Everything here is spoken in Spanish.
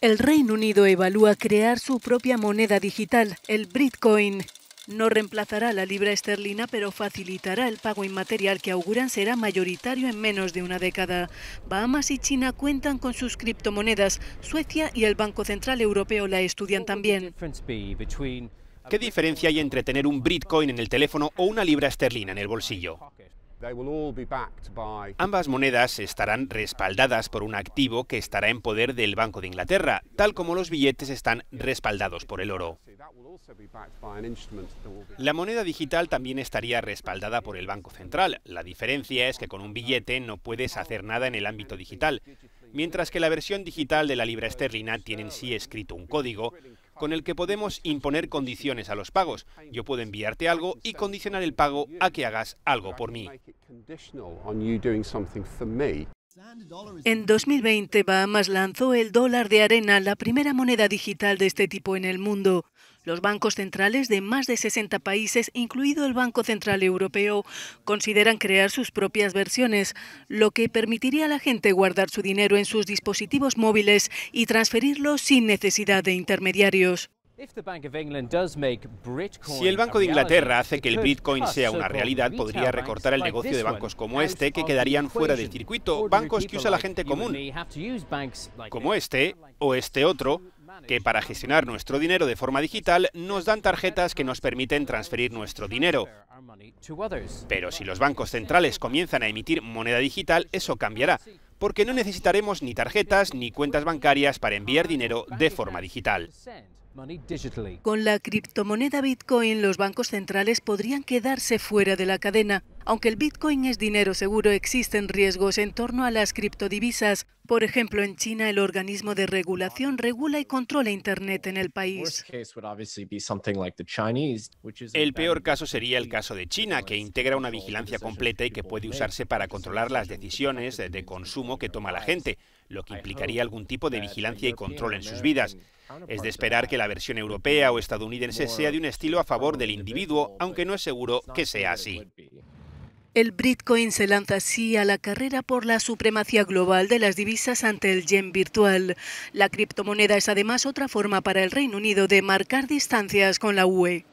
El Reino Unido evalúa crear su propia moneda digital, el Bitcoin. No reemplazará la libra esterlina, pero facilitará el pago inmaterial que auguran será mayoritario en menos de una década. Bahamas y China cuentan con sus criptomonedas. Suecia y el Banco Central Europeo la estudian también. ¿Qué diferencia hay entre tener un Bitcoin en el teléfono o una libra esterlina en el bolsillo? Ambas monedas estarán respaldadas por un activo que estará en poder del Banco de Inglaterra, tal como los billetes están respaldados por el oro. La moneda digital también estaría respaldada por el Banco Central. La diferencia es que con un billete no puedes hacer nada en el ámbito digital, mientras que la versión digital de la libra esterlina tiene en sí escrito un código, con el que podemos imponer condiciones a los pagos. Yo puedo enviarte algo y condicionar el pago a que hagas algo por mí. En 2020, Bahamas lanzó el dólar de arena, la primera moneda digital de este tipo en el mundo. Los bancos centrales de más de 60 países, incluido el Banco Central Europeo, consideran crear sus propias versiones, lo que permitiría a la gente guardar su dinero en sus dispositivos móviles y transferirlo sin necesidad de intermediarios. Si el Banco de Inglaterra hace que el Bitcoin sea una realidad, podría recortar el negocio de bancos como este, que quedarían fuera del circuito, bancos que usa la gente común, como este o este otro, que para gestionar nuestro dinero de forma digital nos dan tarjetas que nos permiten transferir nuestro dinero. Pero si los bancos centrales comienzan a emitir moneda digital, eso cambiará, porque no necesitaremos ni tarjetas ni cuentas bancarias para enviar dinero de forma digital. Con la criptomoneda Bitcoin, los bancos centrales podrían quedarse fuera de la cadena aunque el Bitcoin es dinero seguro, existen riesgos en torno a las criptodivisas. Por ejemplo, en China el organismo de regulación regula y controla Internet en el país. El peor caso sería el caso de China, que integra una vigilancia completa y que puede usarse para controlar las decisiones de consumo que toma la gente, lo que implicaría algún tipo de vigilancia y control en sus vidas. Es de esperar que la versión europea o estadounidense sea de un estilo a favor del individuo, aunque no es seguro que sea así. El Bitcoin se lanza así a la carrera por la supremacía global de las divisas ante el yen virtual. La criptomoneda es además otra forma para el Reino Unido de marcar distancias con la UE.